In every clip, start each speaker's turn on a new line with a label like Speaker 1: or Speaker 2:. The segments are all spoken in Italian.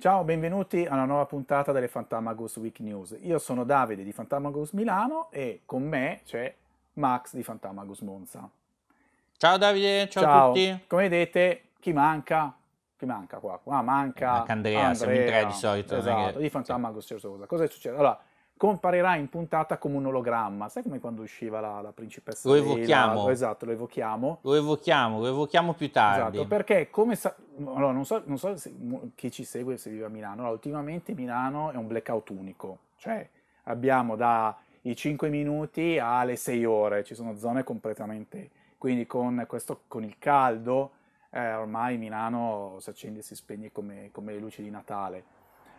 Speaker 1: Ciao, benvenuti a una nuova puntata delle Fantamagus Week News. Io sono Davide di Fantamagus Milano e con me c'è Max di Fantamagus Monza.
Speaker 2: Ciao Davide, ciao, ciao. a tutti.
Speaker 1: Come vedete, chi manca? Chi manca qua? Ah, manca, manca Andrea, Andrea siamo in tre di solito. Esatto, che... di Fantamagos Cersosa. Cosa è successo? Allora, comparirà in puntata come un ologramma. Sai come quando usciva la, la principessa? Lo evochiamo. La, esatto, lo evochiamo.
Speaker 2: Lo evochiamo, lo evochiamo più tardi. Esatto,
Speaker 1: perché come sa- allora, non so, non so se, chi ci segue se vive a Milano, allora, ultimamente Milano è un blackout unico, cioè abbiamo dai 5 minuti alle 6 ore, ci sono zone completamente... Quindi con, questo, con il caldo eh, ormai Milano si accende e si spegne come, come le luci di Natale.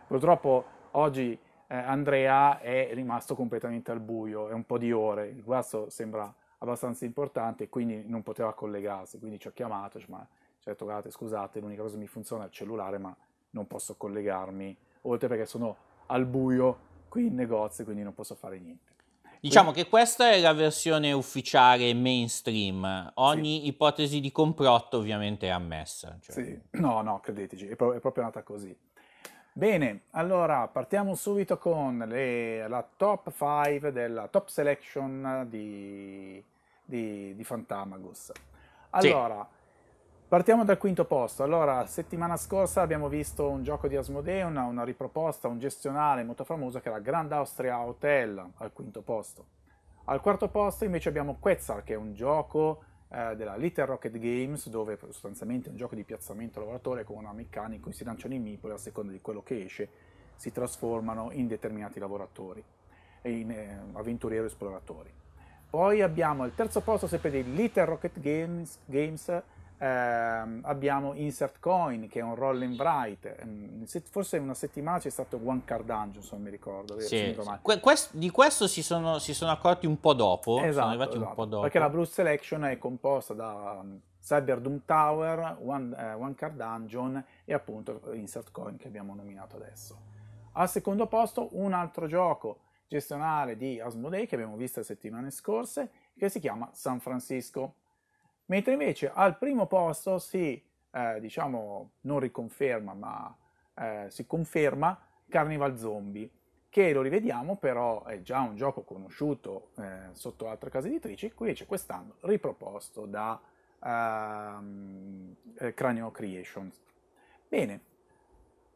Speaker 1: Purtroppo oggi eh, Andrea è rimasto completamente al buio, è un po' di ore, il guasto sembra abbastanza importante e quindi non poteva collegarsi, quindi ci ho chiamato, cioè, ma detto guardate scusate, l'unica cosa che mi funziona è il cellulare ma non posso collegarmi, oltre perché sono al buio qui in negozio quindi non posso fare niente.
Speaker 2: Diciamo che questa è la versione ufficiale mainstream, ogni sì. ipotesi di comprotto ovviamente è ammessa. Cioè...
Speaker 1: Sì, no, no, credeteci, è, pro- è proprio nata così. Bene, allora partiamo subito con le, la top 5 della top selection di, di, di Fantamagos. Allora, sì. partiamo dal quinto posto. Allora, settimana scorsa abbiamo visto un gioco di Asmodee, una, una riproposta, un gestionale molto famoso che era Grand Austria Hotel al quinto posto. Al quarto posto invece abbiamo Quetzal, che è un gioco eh, della Little Rocket Games, dove sostanzialmente è un gioco di piazzamento lavoratore con una meccanica in cui si lanciano i meeple a seconda di quello che esce, si trasformano in determinati lavoratori, in eh, avventurieri esploratori. Poi abbiamo il terzo posto sempre di Little Rocket Games, Games ehm, abbiamo insert coin che è un roll and write mm, forse una settimana c'è stato one card dungeon se non mi ricordo sì, sì. Quest,
Speaker 2: di questo si sono, si sono, accorti un po' dopo esatto, esatto. Po dopo. perché la Blue
Speaker 1: Selection è composta da mm, Cyber Doom Tower one, uh, one Card Dungeon e appunto Insert Coin che abbiamo nominato adesso al secondo posto un altro gioco gestionale di Asmodei che abbiamo visto le settimane scorse che si chiama San Francisco mentre invece al primo posto si, eh, diciamo, non riconferma, ma eh, si conferma Carnival Zombie, che lo rivediamo però è già un gioco conosciuto eh, sotto altre case editrici, qui c'è quest'anno riproposto da ehm, eh, Cranio Creations. Bene,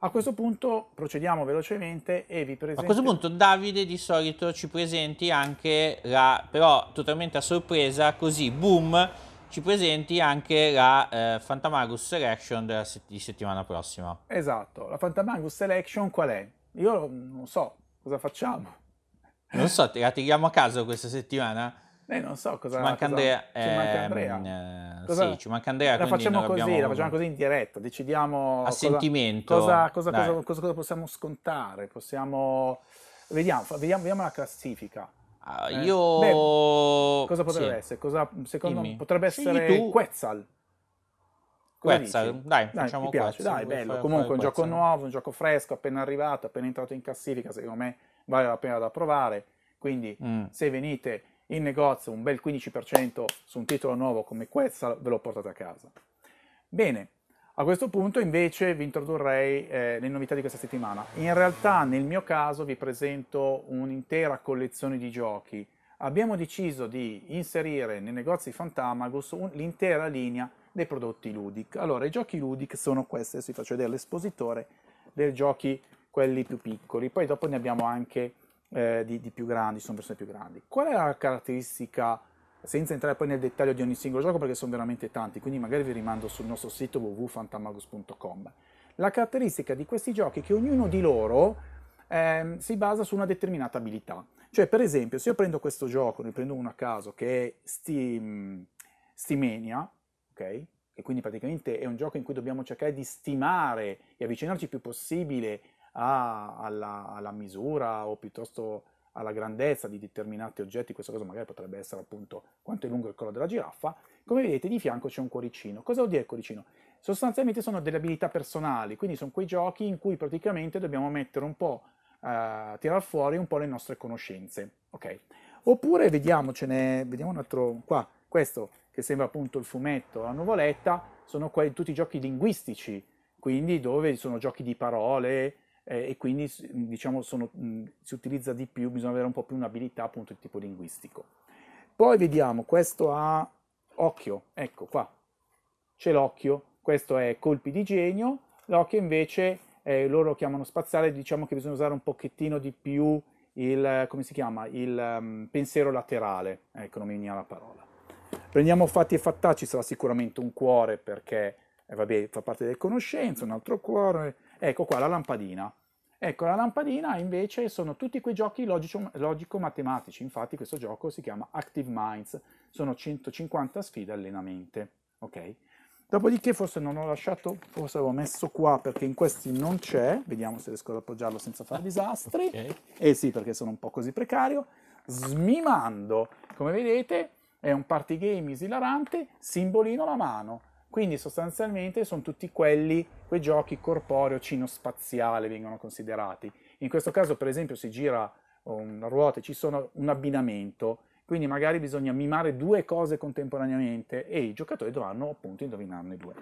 Speaker 1: a questo punto procediamo velocemente e vi presento... A questo punto
Speaker 2: Davide di solito ci presenti anche la, però totalmente a sorpresa, così boom, ci presenti anche la eh, Fantamagus Selection della se- di settimana prossima.
Speaker 1: Esatto, la Fantamagus Selection qual è? Io non so cosa facciamo.
Speaker 2: Non so, te la tiriamo a caso questa settimana?
Speaker 1: Eh, non so cosa... Ci manca cosa, Andrea. Ci manca ehm,
Speaker 2: Andrea. Eh, cosa, sì, ci manca Andrea. La facciamo così, abbiamo... la facciamo così
Speaker 1: in diretta, decidiamo... A cosa, sentimento. Cosa, cosa possiamo scontare, possiamo... Vediamo, vediamo, vediamo la classifica. Uh, Io... Beh, cosa potrebbe sì. essere? Cosa, secondo me potrebbe essere sì, tu... Quetzal.
Speaker 3: Quetzal, dai, dai facciamo Quetzal. Dai, bello, fai, comunque fai un Quetzal. gioco nuovo,
Speaker 1: un gioco fresco, appena arrivato, appena entrato in classifica, secondo me vale la pena da provare. Quindi mm. se venite in negozio un bel 15% su un titolo nuovo come Quetzal, ve lo portate a casa. Bene, a questo punto invece vi introdurrei eh, le novità di questa settimana. In realtà nel mio caso vi presento un'intera collezione di giochi. Abbiamo deciso di inserire nei negozi Fantamagus l'intera linea dei prodotti ludic. Allora, i giochi ludic sono questi, adesso vi faccio vedere l'espositore dei giochi quelli più piccoli, poi dopo ne abbiamo anche eh, di, di, più grandi, sono versioni più grandi. Qual è la caratteristica senza entrare poi nel dettaglio di ogni singolo gioco perché sono veramente tanti, quindi magari vi rimando sul nostro sito www.fantamagus.com. La caratteristica di questi giochi è che ognuno di loro eh, si basa su una determinata abilità. Cioè, per esempio, se io prendo questo gioco, ne prendo uno a caso, che è Steam, mm, Steamania, ok? E quindi praticamente è un gioco in cui dobbiamo cercare di stimare e avvicinarci il più possibile a, alla, alla misura o piuttosto alla grandezza di determinati oggetti, questa cosa magari potrebbe essere appunto quanto è lungo il collo della giraffa, come vedete di fianco c'è un cuoricino. Cosa vuol dire il cuoricino? Sostanzialmente sono delle abilità personali, quindi sono quei giochi in cui praticamente dobbiamo mettere un po', eh, tirar fuori un po' le nostre conoscenze, ok? Oppure vediamocene, vediamo un altro, qua, questo che sembra appunto il fumetto, la nuvoletta, sono quelli, tutti i giochi linguistici, quindi dove sono giochi di parole, eh, e quindi diciamo, sono, mh, si utilizza di più, bisogna avere un po' più un'abilità appunto di tipo linguistico. Poi vediamo, questo ha occhio, ecco qua, c'è l'occhio, questo è colpi di genio, l'occhio invece eh, loro lo chiamano spaziale, diciamo che bisogna usare un pochettino di più il, come si chiama, il um, pensiero laterale, ecco non mi veniva la parola. Prendiamo fatti e fattacci, sarà sicuramente un cuore perché eh, vabbè, fa parte delle conoscenze, un altro cuore, Ecco qua la lampadina. Ecco, la lampadina invece sono tutti quei giochi logico-matematici, infatti questo gioco si chiama Active Minds, sono 150 sfide allenamente, ok? Dopodiché forse non ho lasciato, forse l'ho messo qua perché in questi non c'è, vediamo se riesco ad appoggiarlo senza fare disastri, okay. eh sì perché sono un po' così precario, smimando, come vedete è un party game esilarante, simbolino la mano, quindi sostanzialmente sono tutti quelli, quei giochi corporeo cino spaziale vengono considerati. In questo caso per esempio si gira una ruota, e ci sono un abbinamento, quindi magari bisogna mimare due cose contemporaneamente e i giocatori dovranno appunto indovinarne due.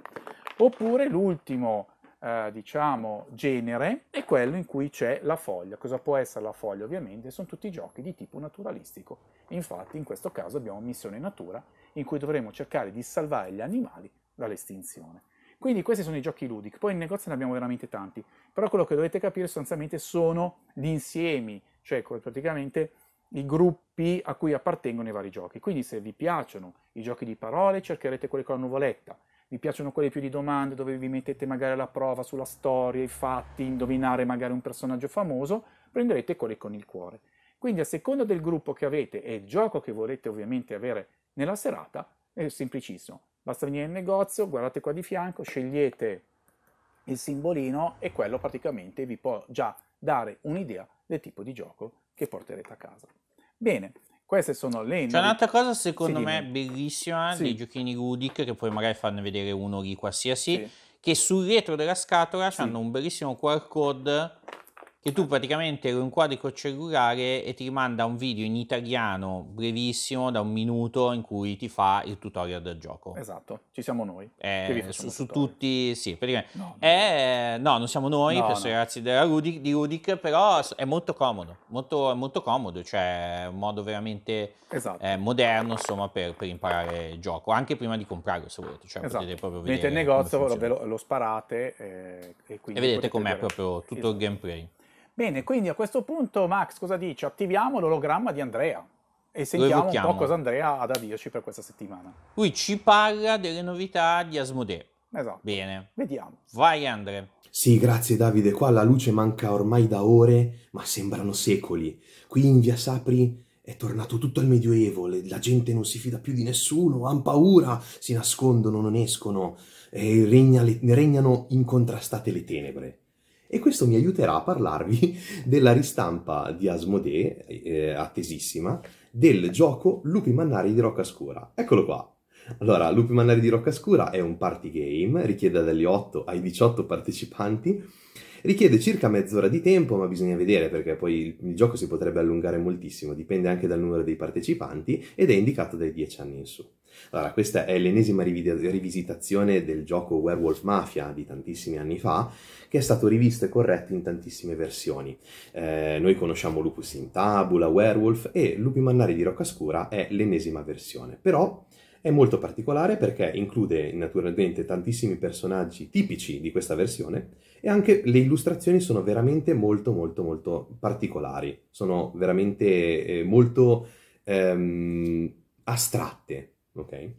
Speaker 1: Oppure l'ultimo eh, diciamo genere è quello in cui c'è la foglia. Cosa può essere la foglia? Ovviamente sono tutti giochi di tipo naturalistico. Infatti in questo caso abbiamo missione natura in cui dovremo cercare di salvare gli animali dall'estinzione. Quindi questi sono i giochi ludic, poi in negozio ne abbiamo veramente tanti, però quello che dovete capire sostanzialmente sono gli insiemi, cioè praticamente i gruppi a cui appartengono i vari giochi. Quindi se vi piacciono i giochi di parole cercherete quelli con la nuvoletta, vi piacciono quelli più di domande dove vi mettete magari alla prova sulla storia, i fatti, indovinare magari un personaggio famoso, prenderete quelli con il cuore. Quindi a seconda del gruppo che avete e il gioco che volete ovviamente avere nella serata, è semplicissimo. Basta venire in negozio, guardate qua di fianco, scegliete il simbolino e quello praticamente vi può già dare un'idea del tipo di gioco che porterete a casa. Bene, queste sono le... C'è un'altra cosa secondo sì, me bellissima sì. dei giochini
Speaker 2: Rudic che poi magari fanno vedere uno di qualsiasi, sì. che sul retro della scatola hanno un bellissimo QR code che tu praticamente lo inquadri col cellulare e ti rimanda un video in italiano brevissimo da un minuto in cui ti fa il tutorial del
Speaker 1: gioco. Esatto, ci siamo noi. Eh, su, su
Speaker 2: tutti, sì, praticamente. No, eh, no non siamo noi, no, penso no. ragazzi Rudic, di Rudic, però è molto comodo, molto, molto comodo, cioè è un modo veramente esatto. eh, moderno insomma per, per, imparare il gioco, anche prima di comprarlo se volete, cioè esatto. potete proprio vedere Venite in negozio,
Speaker 1: lo, lo, sparate eh, e, e, e vedete com'è
Speaker 2: proprio tutto esatto. il gameplay.
Speaker 1: Bene, quindi a questo punto, Max, cosa dici? Attiviamo l'ologramma di Andrea e sentiamo un po' cosa Andrea ha da dirci per questa settimana.
Speaker 2: Lui ci parla delle novità di Asmodee. Esatto. Bene. Vediamo. Vai, Andrea.
Speaker 3: Sì, grazie Davide. Qua la luce manca ormai da ore, ma sembrano secoli. Qui in via Sapri è tornato tutto al medioevo, la gente non si fida più di nessuno, hanno paura, si nascondono, non escono, eh, regna le, regnano incontrastate le tenebre e questo mi aiuterà a parlarvi della ristampa di Asmodee, eh, attesissima, del gioco Lupi Mannari di Rocca Scura. Eccolo qua, allora, Lupi Mannari di Rocca Scura è un party game, richiede dagli 8 ai 18 partecipanti, richiede circa mezz'ora di tempo, ma bisogna vedere perché poi il gioco si potrebbe allungare moltissimo, dipende anche dal numero dei partecipanti ed è indicato dai 10 anni in su. Allora, questa è l'ennesima rivisitazione del gioco Werewolf Mafia di tantissimi anni fa, che è stato rivisto e corretto in tantissime versioni. Eh, noi conosciamo Lupus in Tabula, Werewolf e Lupi Mannari di Rocca Scura è l'ennesima versione. Però è molto particolare perché include naturalmente tantissimi personaggi tipici di questa versione e anche le illustrazioni sono veramente molto molto molto particolari, sono veramente eh, molto ehm, astratte, ok?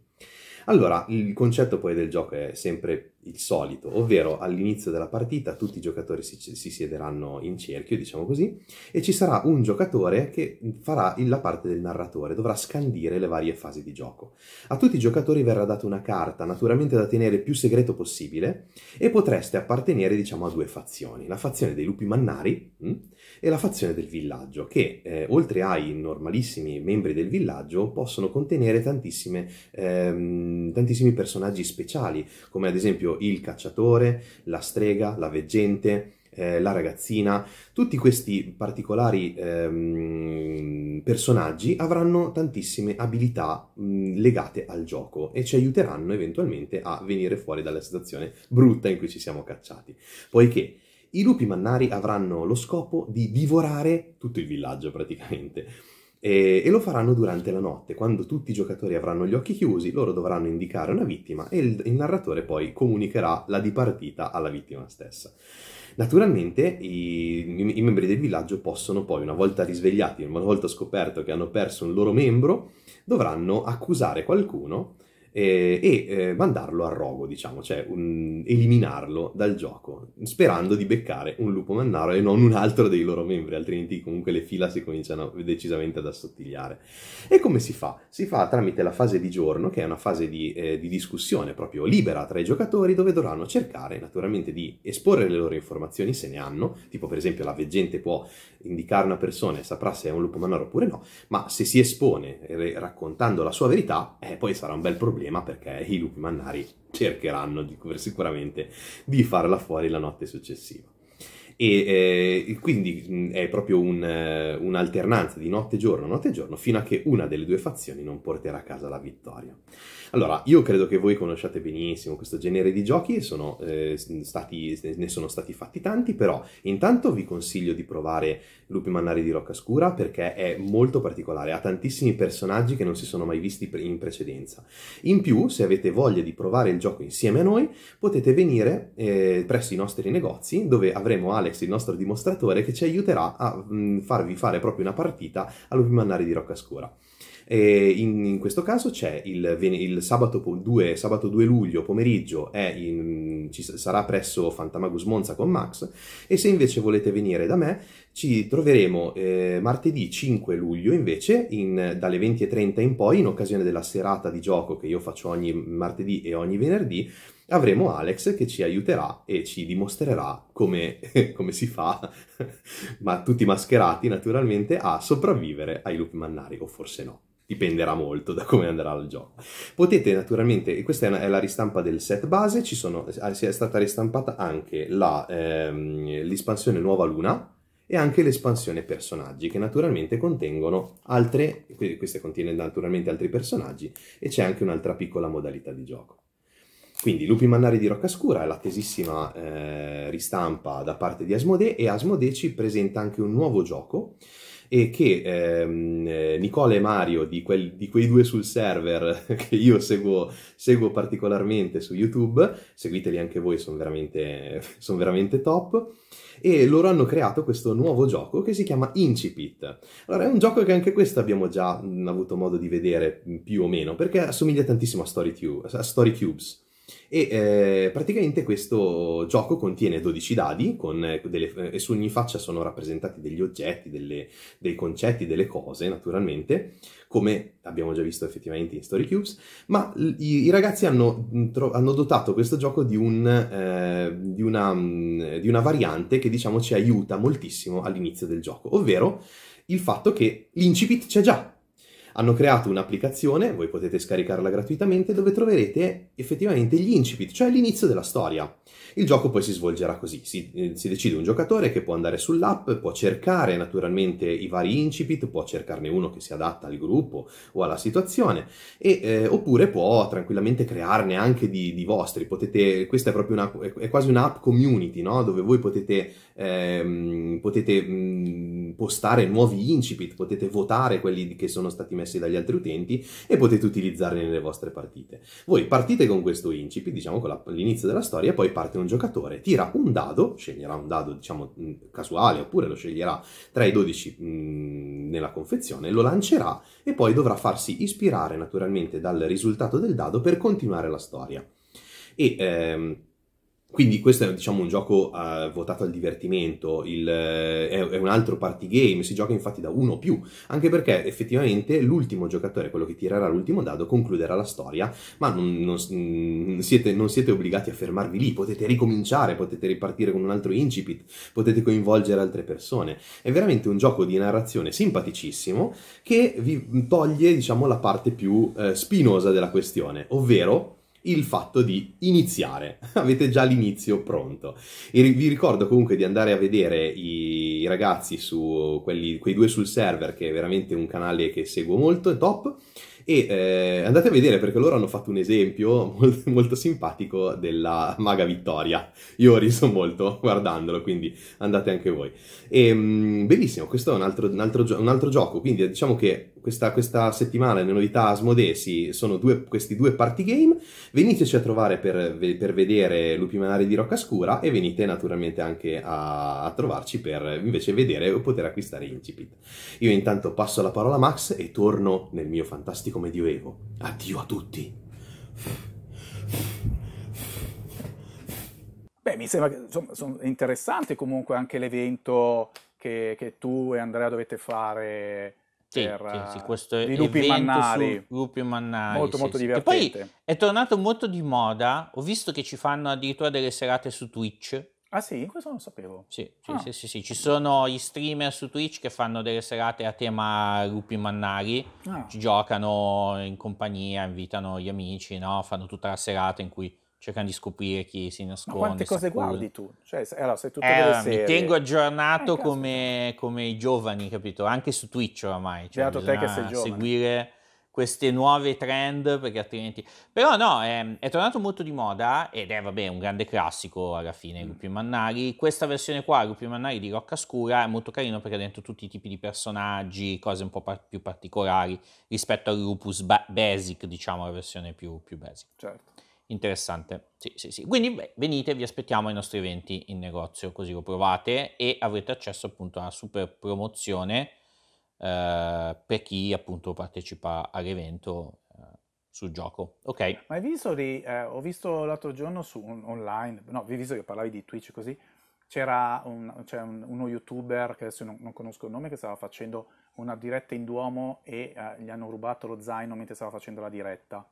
Speaker 3: Allora, il concetto poi del gioco è sempre il solito, ovvero all'inizio della partita tutti i giocatori si, si, siederanno in cerchio, diciamo così, e ci sarà un giocatore che farà la parte del narratore, dovrà scandire le varie fasi di gioco. A tutti i giocatori verrà data una carta, naturalmente da tenere il più segreto possibile, e potreste appartenere, diciamo, a due fazioni, la fazione dei lupi mannari, mh, hm, e la fazione del villaggio, che eh, oltre ai normalissimi membri del villaggio possono contenere ehm, tantissimi personaggi speciali, come ad esempio il cacciatore, la strega, la veggente, eh, la ragazzina, tutti questi particolari ehm, personaggi avranno tantissime abilità mh, legate al gioco e ci aiuteranno eventualmente a venire fuori dalla situazione brutta in cui ci siamo cacciati. Poiché i lupi mannari avranno lo scopo di divorare tutto il villaggio praticamente. E, e, lo faranno durante la notte, quando tutti i giocatori avranno gli occhi chiusi, loro dovranno indicare una vittima e il, il narratore poi comunicherà la dipartita alla vittima stessa. Naturalmente i, i, membri del villaggio possono poi, una volta risvegliati, una volta scoperto che hanno perso un loro membro, dovranno accusare qualcuno eh, e eh, mandarlo a rogo, diciamo, cioè un, eliminarlo dal gioco, sperando di beccare un lupo mannaro e non un altro dei loro membri, altrimenti comunque le fila si cominciano decisamente ad assottigliare. E come si fa? Si fa tramite la fase di giorno, che è una fase di, eh, di discussione proprio libera tra i giocatori, dove dovranno cercare naturalmente di esporre le loro informazioni se ne hanno, tipo per esempio la veggente può indicare una persona e saprà se è un lupo mannaro oppure no, ma se si espone eh, raccontando la sua verità, eh, poi sarà un bel problema problema perché i lupi mannari cercheranno di, sicuramente di farla fuori la notte successiva e eh, quindi è proprio un, eh, un'alternanza di notte e giorno, notte e giorno, fino a che una delle due fazioni non porterà a casa la vittoria. Allora, io credo che voi conosciate benissimo questo genere di giochi, sono, eh, stati, ne sono stati fatti tanti, però intanto vi consiglio di provare Lupi Mannari di Rocca Scura perché è molto particolare, ha tantissimi personaggi che non si sono mai visti in precedenza. In più, se avete voglia di provare il gioco insieme a noi, potete venire eh, presso i nostri negozi dove avremo Ale Alex, il nostro dimostratore, che ci aiuterà a mh, mm, farvi fare proprio una partita all'Upi Mannari di Roccascura. In, in, questo caso c'è il, il sabato, 2, sabato, 2, luglio pomeriggio, in, ci sarà presso Fantamagus Monza con Max e se invece volete venire da me ci troveremo eh, martedì 5 luglio invece in, dalle 20.30 in poi in occasione della serata di gioco che io faccio ogni martedì e ogni venerdì avremo Alex che ci aiuterà e ci dimostrerà come, come si fa, ma tutti mascherati naturalmente, a sopravvivere ai lupi mannari, o forse no dipenderà molto da come andrà il gioco. Potete naturalmente, questa è, una, è la ristampa del set base, ci sono, eh, è stata ristampata anche la, ehm, l'espansione Nuova Luna e anche l'espansione personaggi che naturalmente contengono altre, queste contiene naturalmente altri personaggi e c'è anche un'altra piccola modalità di gioco. Quindi Lupi Mannari di Rocca Scura è l'attesissima eh, ristampa da parte di Asmodee e Asmodee ci presenta anche un nuovo gioco e che ehm, eh, Nicola e Mario, di, quel, di, quei due sul server che io seguo, seguo particolarmente su YouTube, seguiteli anche voi, sono veramente, son veramente top, e loro hanno creato questo nuovo gioco che si chiama Incipit. Allora è un gioco che anche questo abbiamo già avuto modo di vedere più o meno, perché assomiglia tantissimo a Story, Cube, a Story Cubes e eh, praticamente questo gioco contiene 12 dadi con eh, delle, eh, e su ogni faccia sono rappresentati degli oggetti, delle, dei concetti, delle cose, naturalmente, come abbiamo già visto effettivamente in Story Cubes, ma i, i ragazzi hanno, mm, hanno, dotato questo gioco di, un, eh, di, una, mm, di una variante che diciamo ci aiuta moltissimo all'inizio del gioco, ovvero il fatto che l'incipit c'è già, hanno creato un'applicazione, voi potete scaricarla gratuitamente, dove troverete effettivamente gli incipit, cioè l'inizio della storia. Il gioco poi si svolgerà così, si, eh, si decide un giocatore che può andare sull'app, può cercare naturalmente i vari incipit, può cercarne uno che si adatta al gruppo o alla situazione, e, eh, oppure può tranquillamente crearne anche di, di vostri. Potete, questa è, una, è quasi un'app community, no? dove voi potete Ehm, potete mhmm, postare nuovi incipit, potete votare quelli che sono stati messi dagli altri utenti e potete utilizzarli nelle vostre partite. Voi partite con questo incipit, diciamo con l'inizio della storia, poi parte un giocatore, tira un dado, sceglierà un dado diciamo mhmm, casuale oppure lo sceglierà tra i 12 mhmm, nella confezione, lo lancerà e poi dovrà farsi ispirare naturalmente dal risultato del dado per continuare la storia. E ehm, quindi questo è diciamo, un gioco uh, votato al divertimento, il, uh, è, è, un altro party game, si gioca infatti da uno o più, anche perché effettivamente l'ultimo giocatore, quello che tirerà l'ultimo dado, concluderà la storia, ma non, non, mm, siete, non, siete, obbligati a fermarvi lì, potete ricominciare, potete ripartire con un altro incipit, potete coinvolgere altre persone. È veramente un gioco di narrazione simpaticissimo che vi toglie diciamo, la parte più uh, spinosa della questione, ovvero il fatto di iniziare. Avete già l'inizio pronto. E vi ricordo comunque di andare a vedere i ragazzi su quelli, quei due sul server, che è veramente un canale che seguo molto, è top. E eh, andate a vedere perché loro hanno fatto un esempio molto, molto simpatico della maga Vittoria. Io ho riso molto guardandolo, quindi andate anche voi. E, ehm, mh, bellissimo, questo è un altro, un altro, un altro gioco, quindi diciamo che questa, questa settimana le novità Asmodesi sono due, questi due party game. Veniteci a trovare per, per vedere Lupi Manari di Scura e venite naturalmente anche a, a trovarci per invece vedere o poter acquistare Incipit. Io intanto passo la parola a Max e torno nel mio fantastico medioevo. Addio a tutti!
Speaker 1: Beh, mi sembra che insomma, sono interessante comunque anche l'evento che, che, tu e Andrea dovete fare terra sì, sì, eh, questo di lupi mannari.
Speaker 2: lupi mannari. Molto, sì, molto divertente. E poi è tornato molto di moda. Ho visto che ci fanno addirittura delle serate su Twitch. Ah sì? Questo non sapevo. Sì, sì, ah. sì, sì, sì, ci sono gli streamer su Twitch che fanno delle serate a tema lupi mannari, ah. ci giocano in compagnia, invitano gli amici, no? fanno tutta la serata in cui cercando di scoprire chi si nasconde. Ma quante cose sacura. guardi tu?
Speaker 1: Cioè, allora, sei tutte eh, delle Mi tengo
Speaker 2: aggiornato eh, come, come, i giovani, capito? Anche su Twitch oramai. Cioè, Beato te che sei giovane. Seguire queste nuove trend perché altrimenti... Però no, è, è, tornato molto di moda ed è, vabbè, un grande classico alla fine, mm. Lupi Mannari. Questa versione qua, Lupi Mannari di Rocca Scura, è molto carino perché ha dentro tutti i tipi di personaggi, cose un po' par- più particolari rispetto al Lupus ba- Basic, diciamo, la versione più, più basic. Certo interessante. Sì, sì, sì. Quindi beh, venite, vi aspettiamo ai nostri eventi in negozio, così lo provate e avrete accesso appunto a una super promozione eh, per chi appunto partecipa all'evento eh, sul gioco. Ok.
Speaker 1: Ma hai visto di, eh, ho visto l'altro giorno su un, online, no, vi visto che parlavi di Twitch così, c'era un, cioè un, uno youtuber che adesso non, non, conosco il nome che stava facendo una diretta in Duomo e eh, gli hanno rubato lo zaino mentre stava facendo la diretta.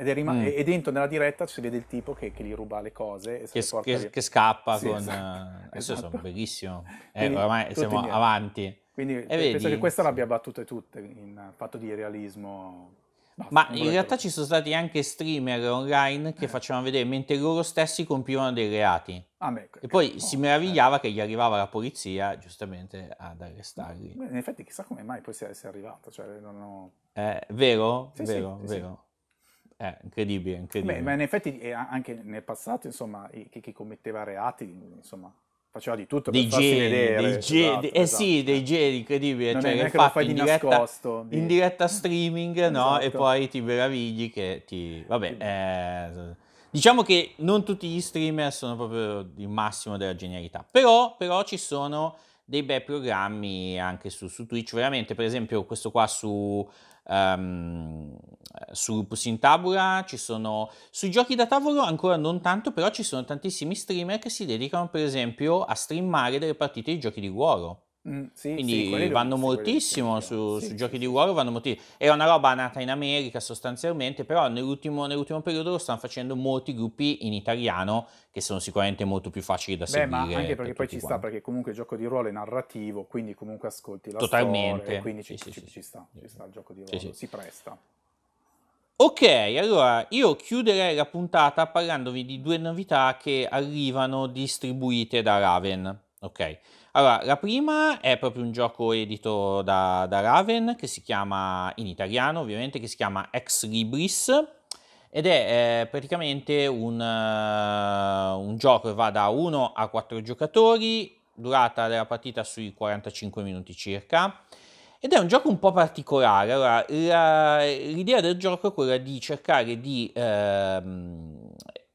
Speaker 1: Ed è, rima- mm. e dentro nella diretta si vede il tipo che, che gli ruba le cose. E che, che, che, scappa sì, con... Eh, esatto. Adesso esatto. sono
Speaker 2: bellissimo. Eh, ormai siamo indietro. avanti. Quindi e penso vedi? che questa
Speaker 1: l'abbia battuta tutte in fatto di realismo. Basta, Ma in realtà
Speaker 2: ci sono stati anche streamer online che eh. facevano vedere mentre loro stessi compivano dei reati. Ah, beh, e poi si oh, meravigliava eh. che gli arrivava la polizia giustamente ad arrestarli. Beh,
Speaker 1: in effetti chissà come mai poi sia, sia arrivata. Cioè, ho... eh, vero? Sì, vero, sì, vero.
Speaker 2: Sì, è eh, incredibile, incredibile. Beh, ma in
Speaker 1: effetti eh, anche nel passato, insomma, chi, chi commetteva reati, insomma, faceva di tutto dei per geni, farsi vedere. Dei esatto, eh esatto, eh esatto. sì, dei geni, incredibile. Non cioè, è che lo fai di diretta, nascosto. Di... In
Speaker 2: diretta streaming, no? E esatto. poi ti meravigli che ti... Vabbè, eh, diciamo che non tutti gli streamer sono proprio il massimo della genialità. Però, però ci sono dei bei programmi anche su, su Twitch, veramente. Per esempio questo qua su um, su Rupus in Tabula, ci sono sui giochi da tavolo ancora non tanto, però ci sono tantissimi streamer che si dedicano per esempio a streamare delle partite di giochi di ruolo.
Speaker 1: Mm, sì, Quindi sì, vanno sì, moltissimo
Speaker 2: su, su giochi di ruolo, vanno moltissimo. Era una roba nata in America sostanzialmente, però nell'ultimo, nell'ultimo, periodo lo stanno facendo molti gruppi in italiano che sono sicuramente molto più facili da Beh, seguire. Ma anche perché per poi ci quanti. sta,
Speaker 1: perché comunque il gioco di ruolo è narrativo, quindi comunque ascolti la Totalmente. storia, quindi ci, ci, ci, sta, ci sta il gioco di ruolo, si presta.
Speaker 2: Ok, allora io chiuderei la puntata parlandovi di due novità che arrivano distribuite da Raven. Ok. Allora, la prima è proprio un gioco edito da, da Raven, che si chiama, in italiano ovviamente, che si chiama Ex Libris, ed è eh, praticamente un, uh, un gioco che va da 1 a 4 giocatori, durata della partita sui 45 minuti circa. Ed è un gioco un po' particolare. Allora, la, l'idea del gioco è quella di cercare di eh,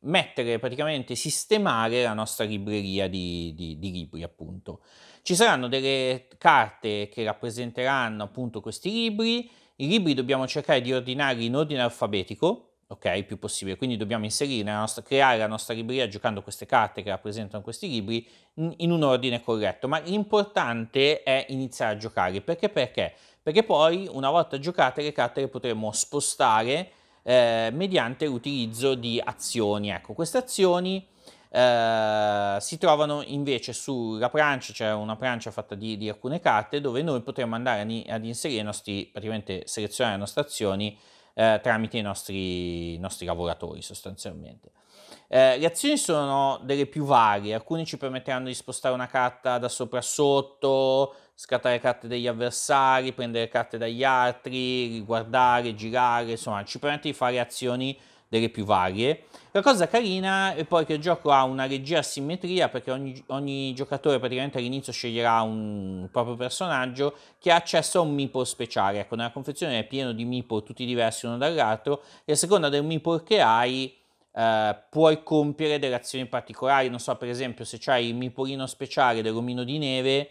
Speaker 2: mettere praticamente, sistemare la nostra libreria di, di, di libri appunto. Ci saranno delle carte che rappresenteranno appunto questi libri, i libri dobbiamo cercare di ordinarli in ordine alfabetico, ok, il più possibile. Quindi dobbiamo inserire la nostra, creare la nostra libreria giocando queste carte che rappresentano questi libri in un ordine corretto. Ma l'importante è iniziare a giocare. Perché? Perché? Perché poi una volta giocate le carte le potremo spostare eh, mediante l'utilizzo di azioni. Ecco, queste azioni eh, si trovano invece sulla plancia, cioè una plancia fatta di, di, alcune carte dove noi potremo andare ad inserire i nostri, praticamente selezionare le nostre azioni eh, tramite i nostri, i nostri, lavoratori sostanzialmente. Eh, le azioni sono delle più varie, alcune ci permetteranno di spostare una carta da sopra a sotto, scattare carte degli avversari, prendere carte dagli altri, riguardare, girare, insomma ci permette di fare azioni delle più varie. La cosa carina è poi che il gioco ha una regia simmetria perché ogni, ogni giocatore praticamente all'inizio sceglierà un proprio personaggio che ha accesso a un meeple speciale. Ecco, nella confezione è pieno di meeple tutti diversi uno dall'altro e a seconda del meeple che hai eh, puoi compiere delle azioni particolari. Non so, per esempio, se c'hai il meepolino speciale dell'omino di neve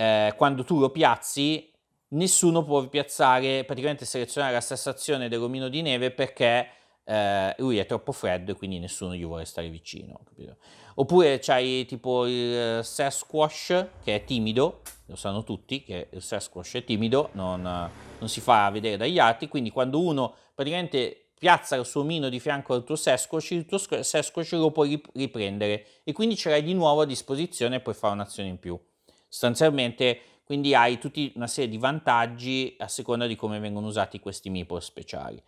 Speaker 2: eh, quando tu lo piazzi, nessuno può piazzare, praticamente selezionare la stessa azione dell'omino di neve perché eh, lui è troppo freddo e quindi nessuno gli vuole stare vicino. Capito? Oppure c'hai tipo il Sasquatch che è timido, lo sanno tutti che il Sasquatch è timido, non, non si fa vedere dagli altri, quindi quando uno praticamente piazza il suo omino di fianco al tuo Sasquatch, il tuo Sasquatch lo puoi riprendere e quindi ce l'hai di nuovo a disposizione e puoi fare un'azione in più. Sostanzialmente quindi hai tutta una serie di vantaggi a seconda di come vengono usati questi meeple speciali.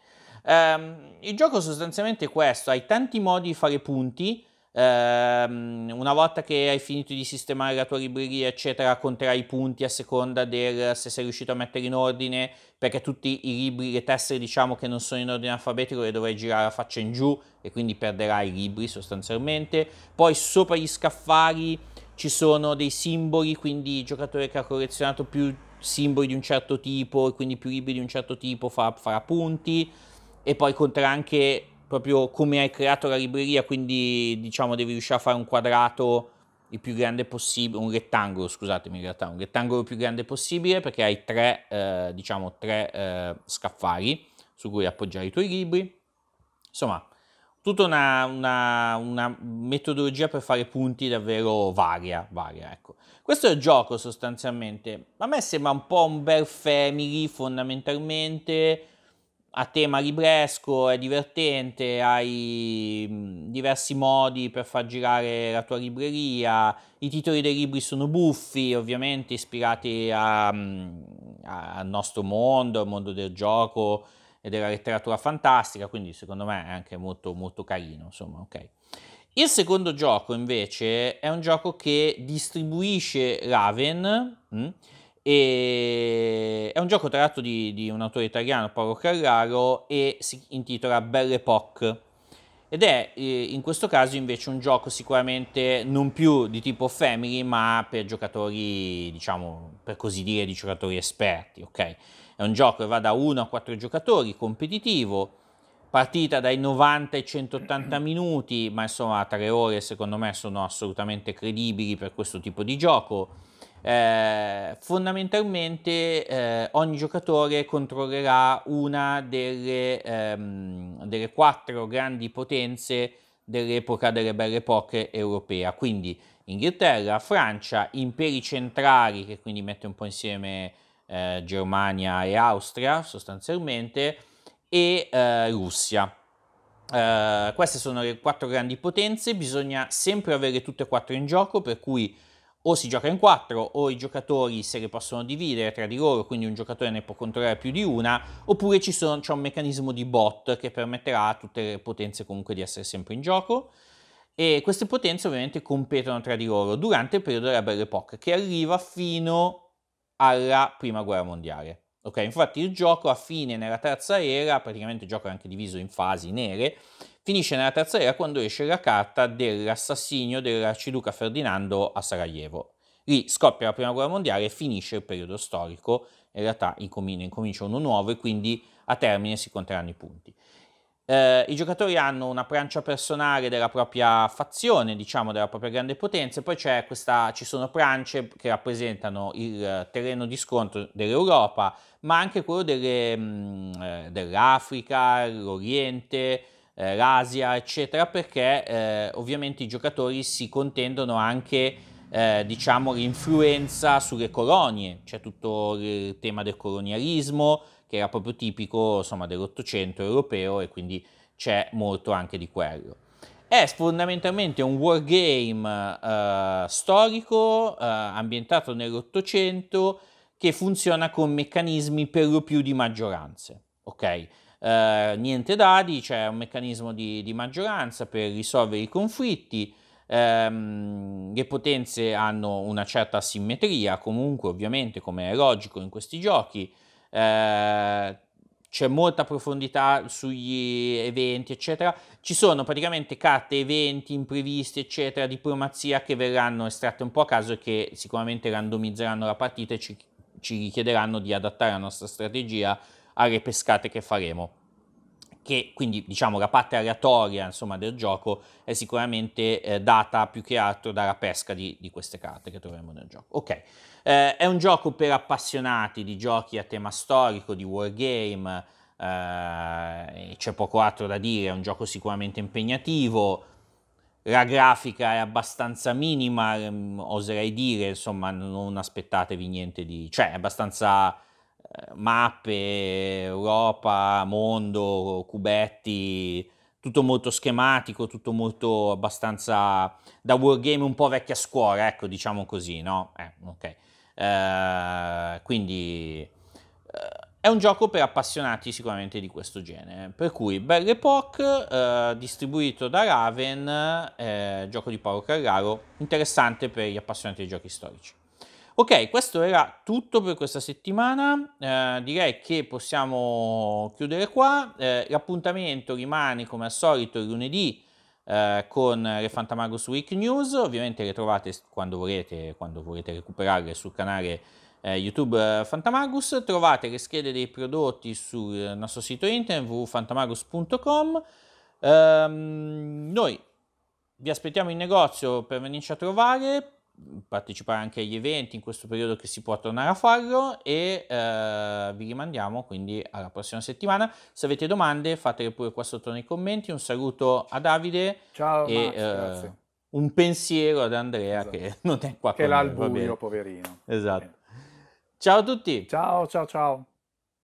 Speaker 2: Ehm, il gioco sostanzialmente è questo, hai tanti modi di fare punti, ehm, una volta che hai finito di sistemare la tua libreria eccetera conterai i punti a seconda del se sei riuscito a mettere in ordine, perché tutti i libri, le tessere diciamo che non sono in ordine alfabetico le dovrai girare a faccia in giù e quindi perderai i libri sostanzialmente, poi sopra gli scaffali ci sono dei simboli, quindi il giocatore che ha collezionato più simboli di un certo tipo e quindi più libri di un certo tipo farà, farà punti e poi conterà anche proprio come hai creato la libreria, quindi diciamo devi riuscire a fare un quadrato il più grande possibile, un rettangolo, scusatemi in realtà, un rettangolo più grande possibile perché hai tre, eh, diciamo, tre eh, scaffali su cui appoggiare i tuoi libri. Insomma, tutta una, una, una, metodologia per fare punti davvero varia, varia ecco. Questo è il gioco sostanzialmente, a me sembra un po' un bel family fondamentalmente, a tema libresco, è divertente, hai mm, diversi modi per far girare la tua libreria, i titoli dei libri sono buffi, ovviamente ispirati mm, al nostro mondo, al mondo del gioco, e della letteratura fantastica, quindi secondo me è anche molto, molto carino, insomma, ok. Il secondo gioco invece è un gioco che distribuisce Raven, mh, mm, e è un gioco tratto di, di, un autore italiano, Paolo Carraro, e si intitola Belle Epoque. Ed è eh, in questo caso invece un gioco sicuramente non più di tipo family, ma per giocatori, diciamo, per così dire, di giocatori esperti, ok? È un gioco che va da 1 a 4 giocatori, competitivo, partita dai 90 ai 180 minuti, ma insomma 3 ore secondo me sono assolutamente credibili per questo tipo di gioco. Eh, fondamentalmente eh, ogni giocatore controllerà una delle, ehm, delle quattro grandi potenze dell'epoca delle belle epoche europea, quindi Inghilterra, Francia, imperi centrali che quindi mette un po' insieme eh, Germania e Austria sostanzialmente, e eh, Russia. Eh, queste sono le quattro grandi potenze, bisogna sempre avere tutte e quattro in gioco, per cui o si gioca in quattro o i giocatori se le possono dividere tra di loro, quindi un giocatore ne può controllare più di una, oppure sono, c'è un meccanismo di bot che permetterà a tutte le potenze comunque di essere sempre in gioco. E queste potenze ovviamente competono tra di loro durante il periodo della Belle Époque, che arriva fino alla prima guerra mondiale. Ok, infatti il gioco a fine nella terza era, praticamente il gioco è anche diviso in fasi nere, finisce nella terza era quando esce la carta dell'assassinio dell'arciduca Ferdinando a Sarajevo. Lì scoppia la prima guerra mondiale e finisce il periodo storico, in realtà incomincia uno nuovo e quindi a termine si conteranno i punti eh, i giocatori hanno una prancia personale della propria fazione, diciamo, della propria grande potenza, e poi questa, ci sono prance che rappresentano il eh, terreno di scontro dell'Europa, ma anche quello mm, eh, dell'Africa, l'Oriente, eh, l'Asia, eccetera, perché eh, ovviamente i giocatori si contendono anche eh, diciamo, l'influenza sulle colonie, c'è tutto il tema del colonialismo che era proprio tipico dell'Ottocento europeo e quindi c'è molto anche di quello. È fondamentalmente un wargame eh, storico eh, ambientato nell'Ottocento che funziona con meccanismi per lo più di maggioranze, ok? Eh, niente dadi, c'è cioè un meccanismo di, di, maggioranza per risolvere i conflitti, Ehm, le potenze hanno una certa simmetria, comunque ovviamente come è logico in questi giochi. Ehm, c'è molta profondità sugli eventi, eccetera. Ci sono praticamente carte, eventi imprevisti, eccetera, diplomazia che verranno estratte un po' a caso e che sicuramente randomizzeranno la partita e ci, ci richiederanno di adattare la nostra strategia alle pescate che faremo che quindi diciamo la parte aleatoria insomma, del gioco è sicuramente eh, data più che altro dalla pesca di, di, queste carte che troviamo nel gioco. Ok, eh, è un gioco per appassionati di giochi a tema storico, di wargame, eh, c'è poco altro da dire, è un gioco sicuramente impegnativo, la grafica è abbastanza minima, mm, oserei dire, insomma non aspettatevi niente di... cioè è abbastanza mappe, Europa, mondo, cubetti, tutto molto schematico, tutto molto abbastanza da wargame un po' vecchia scuola, ecco, diciamo così, no? Eh, ok. Eh, quindi eh, è un gioco per appassionati sicuramente di questo genere. Per cui Belle Epoque, eh, distribuito da Raven, eh, gioco di Paolo Carraro, interessante per gli appassionati di giochi storici. Ok, questo era tutto per questa settimana, eh, direi che possiamo chiudere qua, eh, l'appuntamento rimane come al solito lunedì eh, con le Fantamagus Week News, ovviamente le trovate quando volete, quando volete recuperarle sul canale eh, YouTube eh, Fantamagus, trovate le schede dei prodotti sul nostro sito internet www.fantamagus.com, ehm, noi vi aspettiamo in negozio per venirci a trovare, partecipare anche agli eventi in questo periodo che si può tornare a farlo e eh, vi rimandiamo quindi alla prossima settimana se avete domande fatele pure qua sotto nei commenti un saluto a Davide
Speaker 1: ciao e, Max, eh,
Speaker 2: un pensiero ad Andrea esatto. che non è qua che l'ha al buio poverino
Speaker 1: esatto ciao a tutti ciao ciao ciao